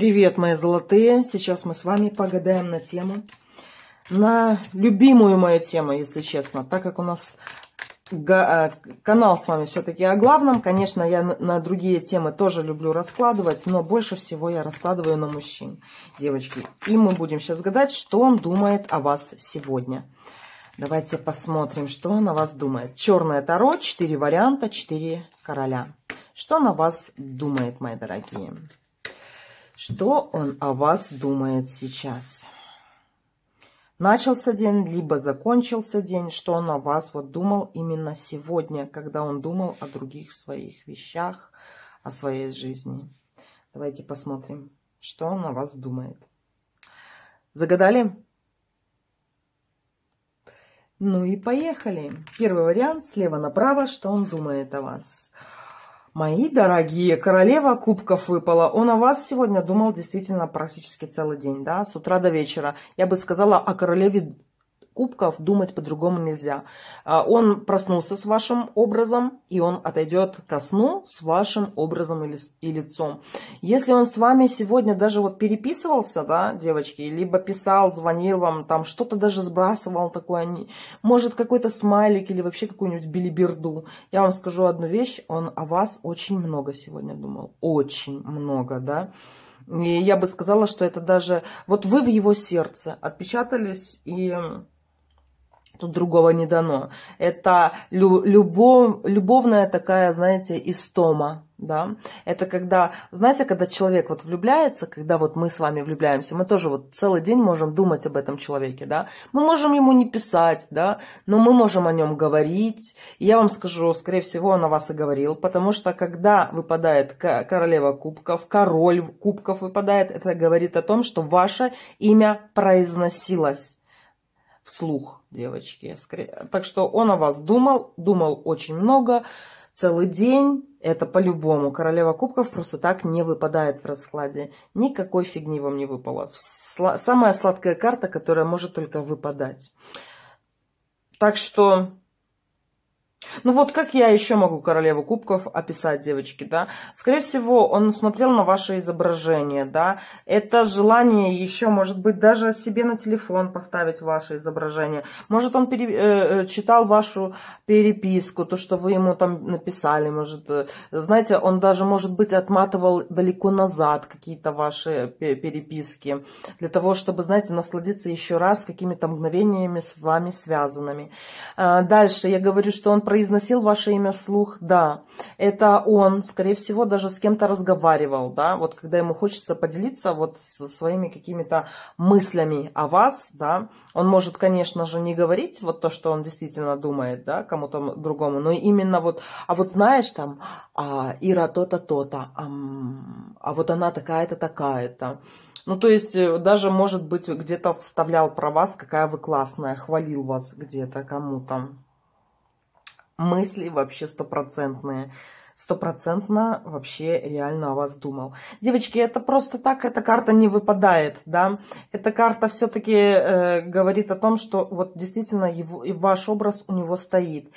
Привет, мои золотые! Сейчас мы с вами погадаем на тему, на любимую мою тему, если честно. Так как у нас а, канал с вами все-таки о главном, конечно, я на другие темы тоже люблю раскладывать, но больше всего я раскладываю на мужчин, девочки. И мы будем сейчас гадать, что он думает о вас сегодня. Давайте посмотрим, что он о вас думает. Черное Таро, 4 варианта, 4 короля. Что он о вас думает, мои дорогие? что он о вас думает сейчас. Начался день, либо закончился день, что он о вас вот думал именно сегодня, когда он думал о других своих вещах, о своей жизни. Давайте посмотрим, что он о вас думает. Загадали? Ну и поехали. Первый вариант слева направо, что он думает о вас. Мои дорогие, королева кубков выпала. Он о вас сегодня думал действительно практически целый день, да, с утра до вечера. Я бы сказала о королеве кубков, думать по-другому нельзя. А, он проснулся с вашим образом, и он отойдет ко сну с вашим образом и лицом. Если он с вами сегодня даже вот переписывался, да, девочки, либо писал, звонил вам, там что-то даже сбрасывал такое, может какой-то смайлик или вообще какую-нибудь билиберду. Я вам скажу одну вещь, он о вас очень много сегодня думал, очень много, да. И я бы сказала, что это даже... Вот вы в его сердце отпечатались и тут другого не дано. Это любов, любовная такая, знаете, истома, да. Это когда, знаете, когда человек вот влюбляется, когда вот мы с вами влюбляемся, мы тоже вот целый день можем думать об этом человеке, да. Мы можем ему не писать, да, но мы можем о нем говорить. И я вам скажу, скорее всего, он о вас и говорил, потому что когда выпадает королева кубков, король кубков выпадает, это говорит о том, что ваше имя произносилось вслух, девочки. Так что он о вас думал, думал очень много, целый день. Это по-любому. Королева кубков просто так не выпадает в раскладе. Никакой фигни вам не выпало. самая сладкая карта, которая может только выпадать. Так что ну вот как я еще могу королеву кубков описать, девочки, да? Скорее всего, он смотрел на ваше изображение, да? Это желание еще, может быть, даже себе на телефон поставить ваше изображение. Может, он пере, э, э читал вашу переписку, то, что вы ему там написали, может, э, знаете, он даже, может быть, отматывал далеко назад какие-то ваши переписки для того, чтобы, знаете, насладиться еще раз какими-то мгновениями с вами связанными. А, дальше я говорю, что он произ произносил ваше имя вслух, да, это он, скорее всего, даже с кем-то разговаривал, да, вот когда ему хочется поделиться вот своими какими-то мыслями о вас, да, он может, конечно же, не говорить вот то, что он действительно думает, да, кому-то другому, но именно вот, а вот знаешь там, а, Ира то-то, то-то, а, а вот она такая-то, такая-то, ну, то есть, э, даже, может быть, где-то вставлял про вас, какая вы классная, хвалил вас где-то кому-то мысли вообще стопроцентные. Стопроцентно вообще реально о вас думал. Девочки, это просто так, эта карта не выпадает, да. Эта карта все-таки э, говорит о том, что вот действительно его, и ваш образ у него стоит.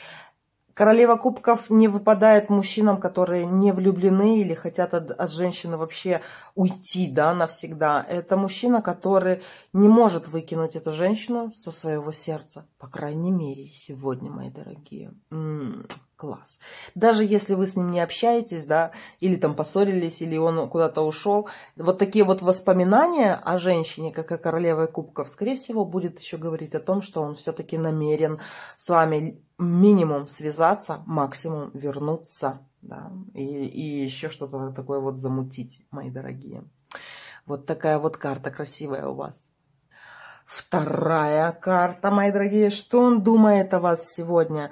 Королева кубков не выпадает мужчинам, которые не влюблены или хотят от, от женщины вообще уйти, да, навсегда. Это мужчина, который не может выкинуть эту женщину со своего сердца. По крайней мере, сегодня, мои дорогие. М -м -м класс. Даже если вы с ним не общаетесь, да, или там поссорились, или он куда-то ушел, вот такие вот воспоминания о женщине, как о королеве кубков, скорее всего, будет еще говорить о том, что он все-таки намерен с вами минимум связаться, максимум вернуться, да, и, и еще что-то такое вот замутить, мои дорогие. Вот такая вот карта красивая у вас. Вторая карта, мои дорогие, что он думает о вас сегодня?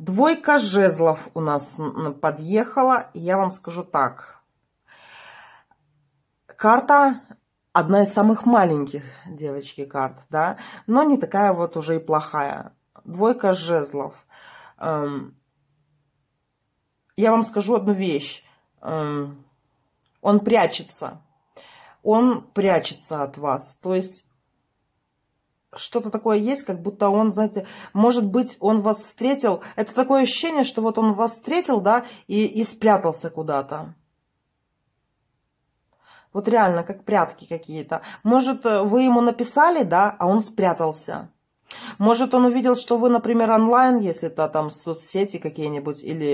Двойка жезлов у нас подъехала, и я вам скажу так. Карта одна из самых маленьких, девочки, карт, да, но не такая вот уже и плохая. Двойка жезлов. Эм, я вам скажу одну вещь. Эм, он прячется. Он прячется от вас. То есть что-то такое есть, как будто он, знаете, может быть, он вас встретил. Это такое ощущение, что вот он вас встретил, да, и, и спрятался куда-то. Вот реально, как прятки какие-то. Может, э, вы ему написали, да, а он спрятался. Может, он увидел, что вы, например, онлайн, если то там соцсети какие-нибудь или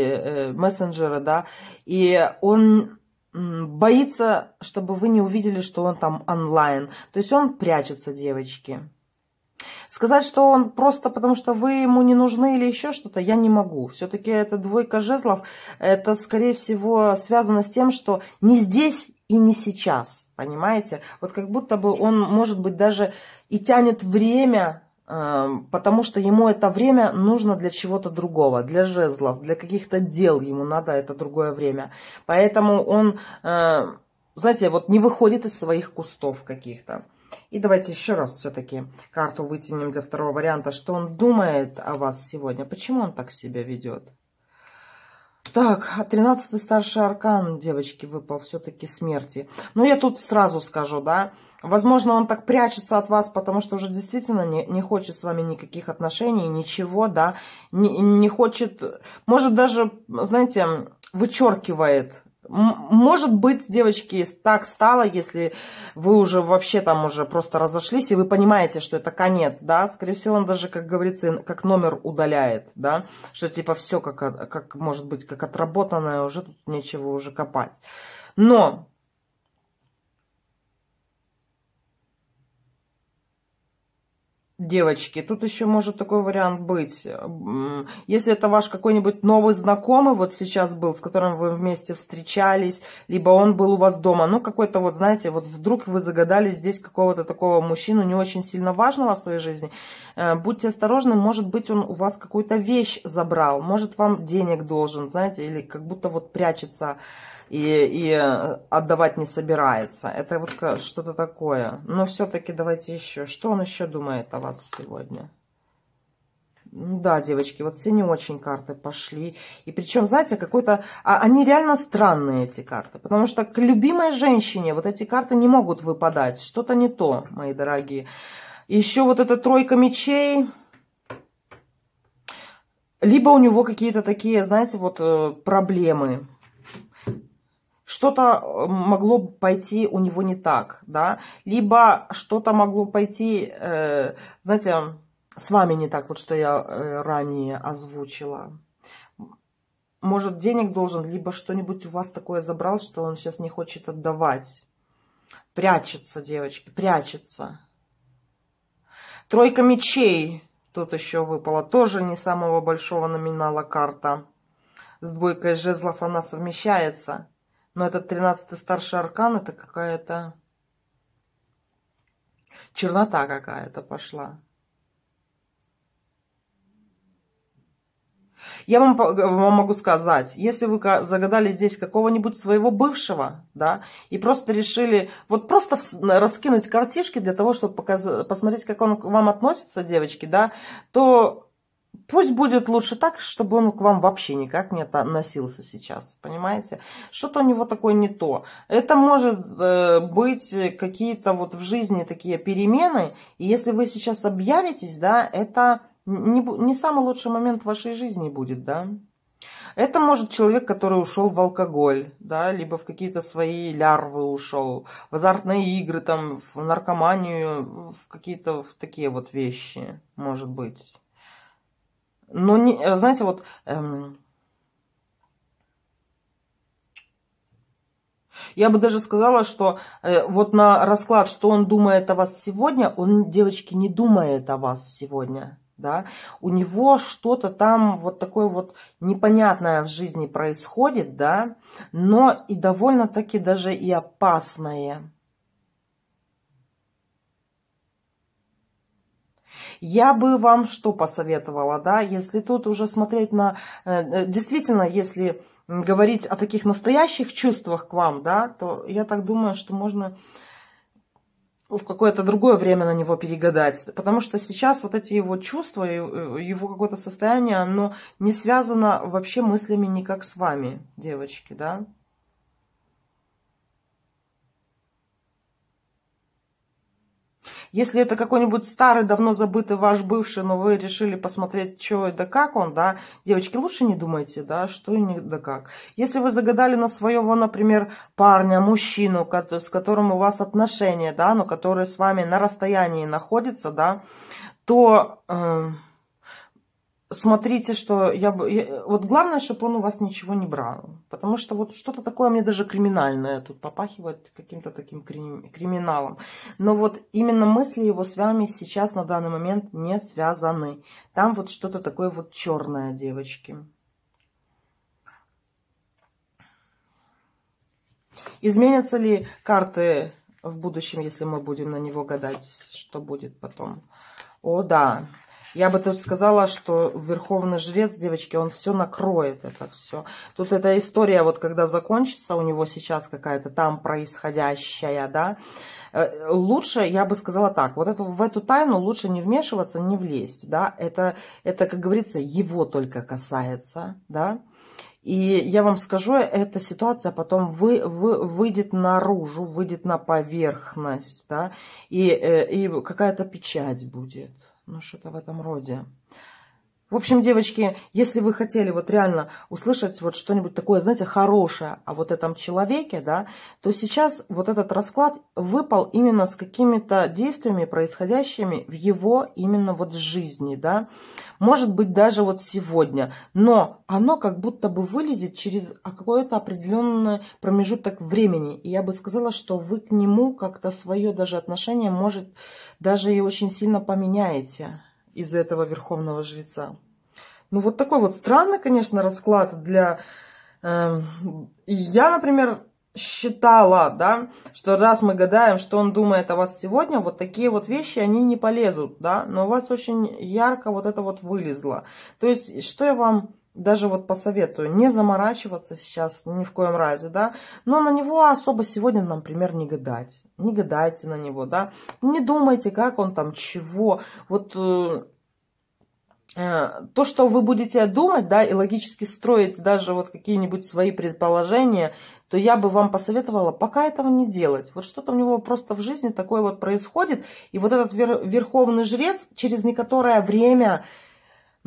э, мессенджеры, да, и он боится, чтобы вы не увидели, что он там онлайн. То есть он прячется, девочки. Сказать, что он просто потому, что вы ему не нужны или еще что-то, я не могу. Все-таки это двойка жезлов, это, скорее всего, связано с тем, что не здесь и не сейчас, понимаете? Вот как будто бы он, может быть, даже и тянет время, эм, потому что ему это время нужно для чего-то другого, для жезлов, для каких-то дел ему надо это другое время. Поэтому он, э, знаете, вот не выходит из своих кустов каких-то. И давайте еще раз все-таки карту вытянем для второго варианта, что он думает о вас сегодня, почему он так себя ведет. Так, 13-й а старший аркан, девочки, выпал все-таки смерти. Но ну, я тут сразу скажу, да, возможно, он так прячется от вас, потому что уже действительно не, не хочет с вами никаких отношений, ничего, да, не, не хочет, может даже, знаете, вычеркивает может быть, девочки, так стало, если вы уже вообще там уже просто разошлись, и вы понимаете, что это конец, да, скорее всего, он даже, как говорится, как номер удаляет, да, что типа все, как, а, как может быть, как отработанное, уже тут нечего уже копать. Но Девочки, тут еще может такой вариант быть. Если это ваш какой-нибудь новый знакомый вот сейчас был, с которым вы вместе встречались, либо он был у вас дома, ну какой-то вот, знаете, вот вдруг вы загадали здесь какого-то такого мужчину не очень сильно важного в своей жизни, э, будьте осторожны, может быть он у вас какую-то вещь забрал, может вам денег должен, знаете, или как будто вот прячется и, и э, отдавать не собирается. Это вот что-то такое. Но все-таки давайте еще. Что он еще думает о вас сегодня? Ну да, девочки, вот все не очень карты пошли. И причем, знаете, какой-то... А, они реально странные, эти карты. Потому что к любимой женщине вот эти карты не могут выпадать. Что-то не то, мои дорогие. Еще вот эта тройка мечей. Либо у него какие-то такие, знаете, вот э, проблемы что-то э, могло пойти у него не так, да, либо что-то могло пойти, э, знаете, с вами не так, вот что я э, ранее озвучила. Может, денег должен, либо что-нибудь у вас такое забрал, что он сейчас не хочет отдавать. Прячется, девочки, прячется. Тройка мечей тут еще выпала. Тоже не самого большого номинала карта. С двойкой жезлов она совмещается. Но этот тринадцатый старший аркан это какая-то чернота какая-то пошла. Я вам, вам могу сказать, если вы загадали здесь какого-нибудь своего бывшего, да, и просто решили вот просто раскинуть картишки для того, чтобы показать, посмотреть, как он к вам относится, девочки, да, то пусть будет лучше так, чтобы он к вам вообще никак не относился сейчас, понимаете? Что-то у него такое не то. Это может э, быть какие-то вот в жизни такие перемены, и если вы сейчас объявитесь, да, это не, не самый лучший момент в вашей жизни будет, да? Это может человек, который ушел в алкоголь, да, либо в какие-то свои лярвы ушел, в азартные игры, там, в наркоманию, в какие-то в такие вот вещи, может быть. Но, не, э, знаете, вот... Эм, Я бы даже сказала, что э, вот на расклад, что он думает о вас сегодня, он, девочки, не думает о вас сегодня. Да? У него что-то там вот такое вот непонятное в жизни происходит, да, но и довольно-таки даже и опасное. Я бы вам что посоветовала, да, если тут уже смотреть на... Э, э, действительно, если говорить о таких настоящих чувствах к вам, да, то я так думаю, что можно в какое-то другое время на него перегадать. Потому что сейчас вот эти его чувства, э, его какое-то состояние, оно не связано вообще мыслями никак с вами, девочки, да. Если это какой-нибудь старый, давно забытый ваш бывший, но вы решили посмотреть, что и да как он, да, девочки, лучше не думайте, да, что и не да как. Если вы загадали на своего, например, парня, мужчину, с которым у вас отношения, да, но который с вами на расстоянии находится, да, то... Э, смотрите, что я бы... вот главное, чтобы он у вас ничего не брал. Потому что вот что-то такое мне даже криминальное тут попахивает каким-то таким криминалом. Но вот именно мысли его с вами сейчас на данный момент не связаны. Там вот что-то такое вот черное, девочки. Изменятся ли карты в будущем, если мы будем на него гадать, что будет потом? О, да. Да. Я бы тут сказала, что верховный жрец, девочки, он все накроет, это все. Тут эта история, вот когда закончится у него сейчас какая-то там происходящая, да, э, лучше, я бы сказала так, вот эту, в эту тайну лучше не вмешиваться, не влезть, да, это, это, как говорится, его только касается, да, и я вам скажу, эта ситуация потом вы, вы, выйдет наружу, выйдет на поверхность, да, и, э, и какая-то печать будет. Ну, что-то в этом роде. В общем, девочки, если вы хотели вот реально услышать вот что-нибудь такое, знаете, хорошее о вот этом человеке, да, то сейчас вот этот расклад выпал именно с какими-то действиями, происходящими в его именно вот жизни, да. Может быть, даже вот сегодня. Но оно как будто бы вылезет через какой-то определенный промежуток времени. И я бы сказала, что вы к нему как-то свое даже отношение, может, даже и очень сильно поменяете из этого верховного жреца. Ну, вот такой вот странный, конечно, расклад для... Эм, я, например, считала, да, что раз мы гадаем, что он думает о вас сегодня, вот такие вот вещи, они не полезут, да, но у вас очень ярко вот это вот вылезло. То есть, что я вам даже вот посоветую не заморачиваться сейчас ни в коем разе, да, но на него особо сегодня, например, не гадать, не гадайте на него, да, не думайте, как он там, чего, вот э, э, то, что вы будете думать, да, и логически строить даже вот какие-нибудь свои предположения, то я бы вам посоветовала пока этого не делать. Вот что-то у него просто в жизни такое вот происходит, и вот этот вер верховный жрец, через некоторое время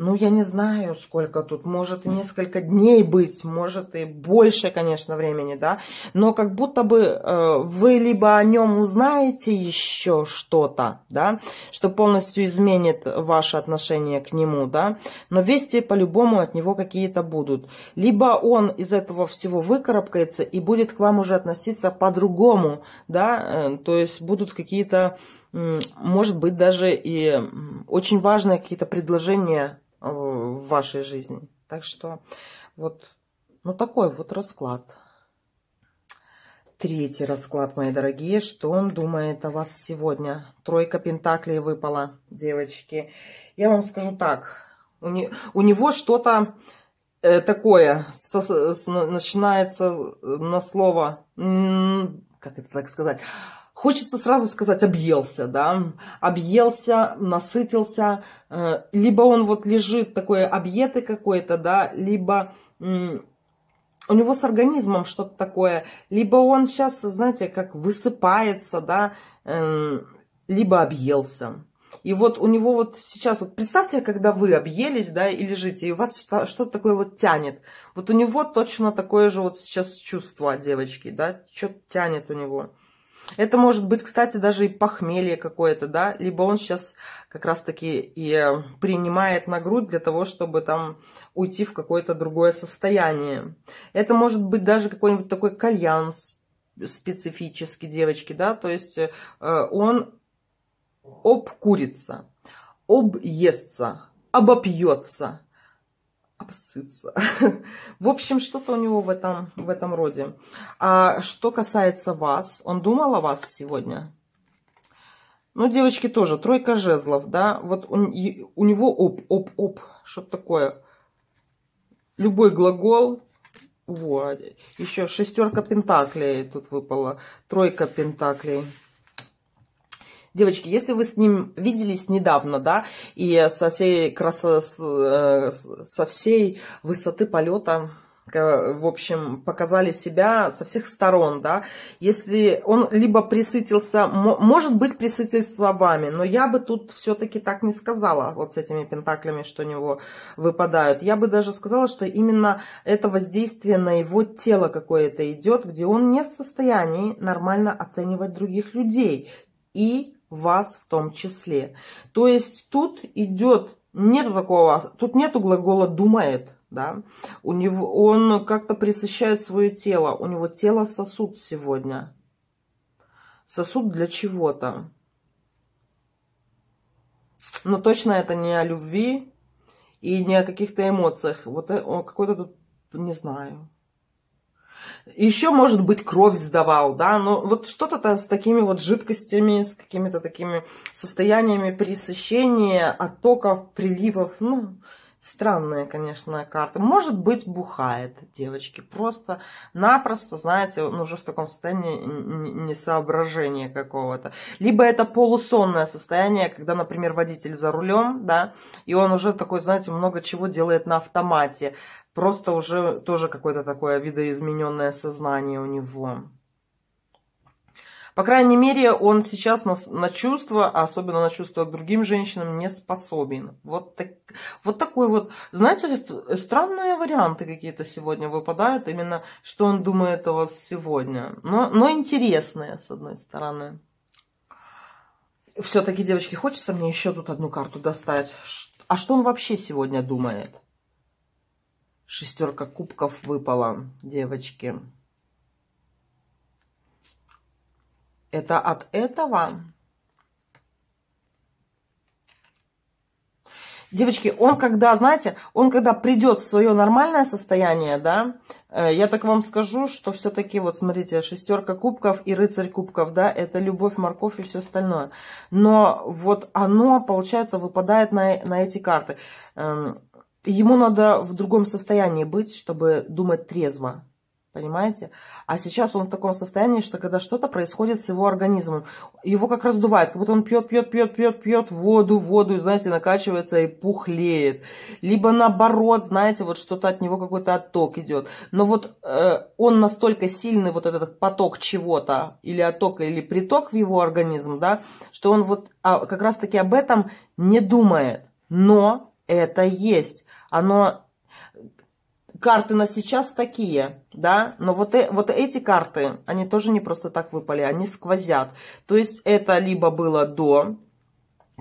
ну, я не знаю, сколько тут, может и несколько дней быть, может и больше, конечно, времени, да, но как будто бы э, вы либо о нем узнаете еще что-то, да, что полностью изменит ваше отношение к нему, да, но вести по-любому от него какие-то будут. Либо он из этого всего выкарабкается и будет к вам уже относиться по-другому, да, э, то есть будут какие-то может быть, даже и очень важные какие-то предложения в вашей жизни. Так что вот ну, такой вот расклад. Третий расклад, мои дорогие. Что он думает о вас сегодня? Тройка пентаклей выпала, девочки. Я вам скажу так. У, не, у него что-то э, такое со, с, начинается на слово... Как это так сказать? Хочется сразу сказать, объелся, да, объелся, насытился, э, либо он вот лежит такой объеты какой-то, да, либо у него с организмом что-то такое, либо он сейчас, знаете, как высыпается, да, э, либо объелся. И вот у него вот сейчас, вот представьте, когда вы объелись, да, и лежите, и у вас что-то такое вот тянет. Вот у него точно такое же вот сейчас чувство девочки, да, что-то тянет у него. Это может быть, кстати, даже и похмелье какое-то, да, либо он сейчас как раз-таки и э, принимает на грудь для того, чтобы там уйти в какое-то другое состояние. Это может быть даже какой-нибудь такой кальян специфически, девочки, да, то есть э, он обкурится, объестся, обопьется, обсыться. В общем, что-то у него в этом, в этом роде. А что касается вас, он думал о вас сегодня? Ну, девочки, тоже тройка жезлов, да. Вот он, у него оп-оп-оп, что-то такое. Любой глагол. Вот. Еще шестерка пентаклей тут выпала. Тройка пентаклей. Девочки, если вы с ним виделись недавно, да, и со всей красо... Э, со всей высоты полета, э, в общем, показали себя со всех сторон, да, если он либо присытился, может быть, присытился словами, но я бы тут все-таки так не сказала, вот с этими пентаклями, что у него выпадают. Я бы даже сказала, что именно это воздействие на его тело какое-то идет, где он не в состоянии нормально оценивать других людей, и вас в том числе. То есть тут идет, нет такого, тут нету глагола «думает», да, у него, он как-то присыщает свое тело, у него тело сосуд сегодня, сосуд для чего-то. Но точно это не о любви и не о каких-то эмоциях. Вот э, он какой-то тут, не знаю, еще, может быть, кровь сдавал, да, но вот что-то то с такими вот жидкостями, с какими-то такими состояниями пресыщения, оттоков, приливов, ну, Странная, конечно, карта. Может быть, бухает девочки. Просто-напросто, знаете, он уже в таком состоянии несоображения какого-то. Либо это полусонное состояние, когда, например, водитель за рулем, да, и он уже такой, знаете, много чего делает на автомате. Просто уже тоже какое-то такое видоизмененное сознание у него. По крайней мере, он сейчас на, на чувства, а особенно на чувства к другим женщинам, не способен. Вот, так, вот такой вот... Знаете, странные варианты какие-то сегодня выпадают, именно что он думает о вас сегодня. Но, но интересные, с одной стороны. Все-таки, девочки, хочется мне еще тут одну карту достать. А что он вообще сегодня думает? Шестерка кубков выпала, девочки. Девочки. Это от этого? Девочки, он когда, знаете, он когда придет в свое нормальное состояние, да, э, я так вам скажу, что все-таки, вот смотрите, шестерка кубков и рыцарь кубков, да, это любовь, морковь и все остальное. Но вот оно, получается, выпадает на, на эти карты. Эм, ему надо в другом состоянии быть, чтобы думать трезво. Понимаете? А сейчас он в таком состоянии, что когда что-то происходит с его организмом, его как раздувает, как будто он пьет, пьет, пьет, пьет, пьет воду, воду, знаете, накачивается и пухлеет. Либо наоборот, знаете, вот что-то от него какой-то отток идет. Но вот э, он настолько сильный, вот этот поток чего-то, или отток, или приток в его организм, да, что он вот а, как раз-таки об этом не думает. Но это есть. Оно карты на сейчас такие, да, но вот, э, вот эти карты, они тоже не просто так выпали, они сквозят. То есть это либо было до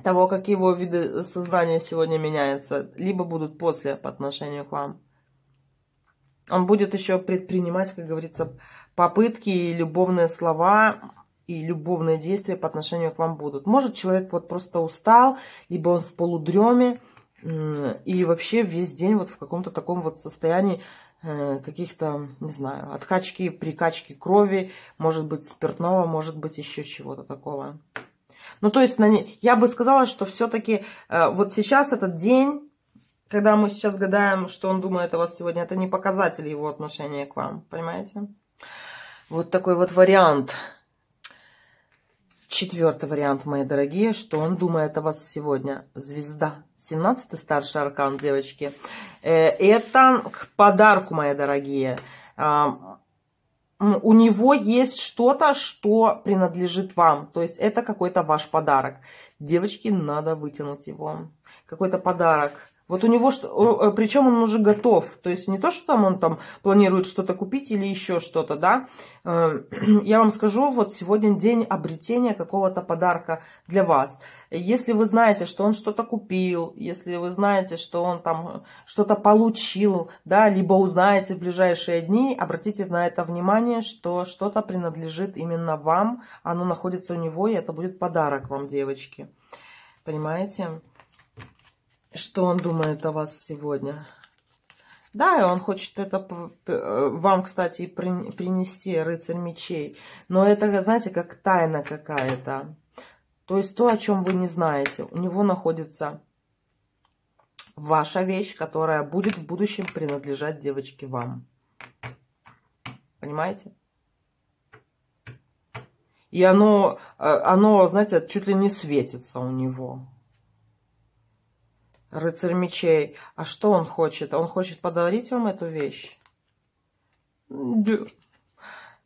того, как его виды э, сознания сегодня меняются, либо будут после по отношению к вам. Он будет еще предпринимать, как говорится, попытки и любовные слова, и любовные действия по отношению к вам будут. Может, человек вот просто устал, либо он в полудреме, и вообще весь день вот в каком-то таком вот состоянии э, каких-то, не знаю, откачки, прикачки крови, может быть, спиртного, может быть, еще чего-то такого. Ну, то есть, на не... я бы сказала, что все-таки э, вот сейчас этот день, когда мы сейчас гадаем, что он думает о вас сегодня, это не показатель его отношения к вам, понимаете? Вот такой вот вариант. Четвертый вариант, мои дорогие, что он думает о вас сегодня? Звезда. 17-й старший аркан, девочки. Э, это к подарку, мои дорогие. А, у него есть что-то, что принадлежит вам. То есть это какой-то ваш подарок. Девочки, надо вытянуть его. Какой-то подарок вот у него, что, э, причем он уже готов. То есть не то, что там он там планирует что-то купить или еще что-то, да. Э, я вам скажу, вот сегодня день обретения какого-то подарка для вас. Если вы знаете, что он что-то купил, если вы знаете, что он там что-то получил, да, либо узнаете в ближайшие дни, обратите на это внимание, что что-то принадлежит именно вам, оно находится у него, и это будет подарок вам, девочки. Понимаете? что он думает о вас сегодня. Да, и он хочет это вам, кстати, принести, рыцарь мечей. Но это, знаете, как тайна какая-то. То есть то, о чем вы не знаете. У него находится ваша вещь, которая будет в будущем принадлежать девочке вам. Понимаете? И оно, э, оно, знаете, чуть ли не светится у него рыцарь мечей. А что он хочет? Он хочет подарить вам эту вещь?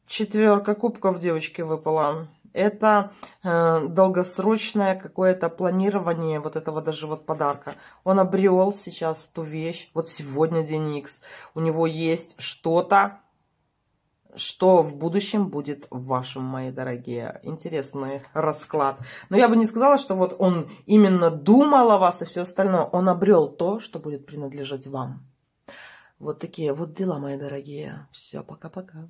Четверка кубков девочки выпала. Это э, долгосрочное какое-то планирование вот этого даже вот подарка. Он обрел сейчас ту вещь, вот сегодня день Икс. У него есть что-то, что в будущем будет в вашем, мои дорогие. Интересный расклад. Но я бы не сказала, что вот он именно думал о вас и все остальное. Он обрел то, что будет принадлежать вам. Вот такие вот дела, мои дорогие. Все, пока-пока.